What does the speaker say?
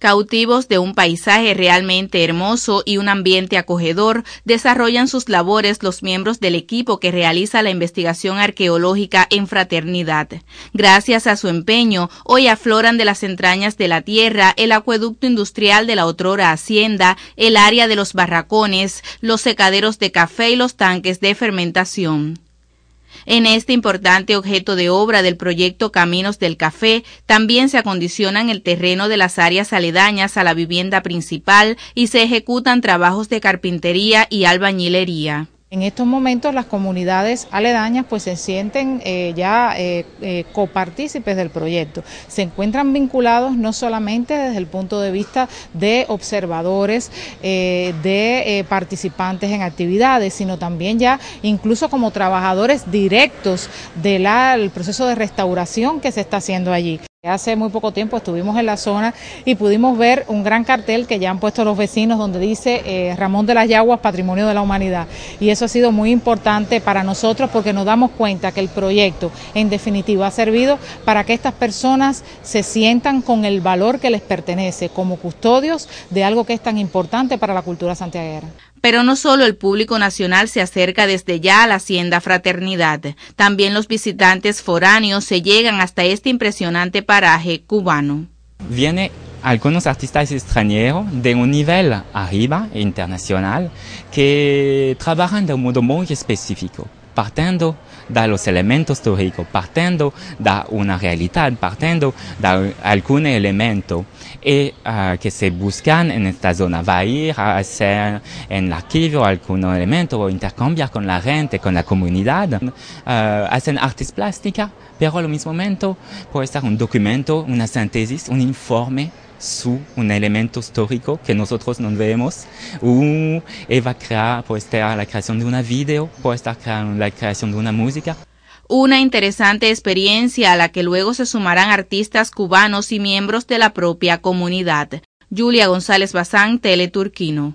Cautivos de un paisaje realmente hermoso y un ambiente acogedor, desarrollan sus labores los miembros del equipo que realiza la investigación arqueológica en fraternidad. Gracias a su empeño, hoy afloran de las entrañas de la tierra el acueducto industrial de la otrora hacienda, el área de los barracones, los secaderos de café y los tanques de fermentación. En este importante objeto de obra del proyecto Caminos del Café también se acondicionan el terreno de las áreas aledañas a la vivienda principal y se ejecutan trabajos de carpintería y albañilería. En estos momentos las comunidades aledañas pues se sienten eh, ya eh, eh, copartícipes del proyecto. Se encuentran vinculados no solamente desde el punto de vista de observadores, eh, de participantes en actividades, sino también ya incluso como trabajadores directos del proceso de restauración que se está haciendo allí. Hace muy poco tiempo estuvimos en la zona y pudimos ver un gran cartel que ya han puesto los vecinos donde dice eh, Ramón de las Yaguas, Patrimonio de la Humanidad. Y eso ha sido muy importante para nosotros porque nos damos cuenta que el proyecto en definitiva ha servido para que estas personas se sientan con el valor que les pertenece como custodios de algo que es tan importante para la cultura santiaguera. Pero no solo el público nacional se acerca desde ya a la Hacienda Fraternidad, también los visitantes foráneos se llegan hasta este impresionante paraje cubano. Vienen algunos artistas extranjeros de un nivel arriba, internacional, que trabajan de un modo muy específico partiendo de los elementos históricos, partiendo de una realidad, partiendo de algún elemento y eh, ah, que se buscan en esta zona. Va a ir a hacer en el archivo algún elemento o intercambiar con la gente, con la comunidad. Ah, hacen artes plásticas, pero al mismo momento puede ser un documento, una síntesis, un informe su, un elemento histórico que nosotros no vemos. Uh, va a estar pues, la creación de una video, puede estar la creación de una música. Una interesante experiencia a la que luego se sumarán artistas cubanos y miembros de la propia comunidad. Julia González Bazán, Teleturquino.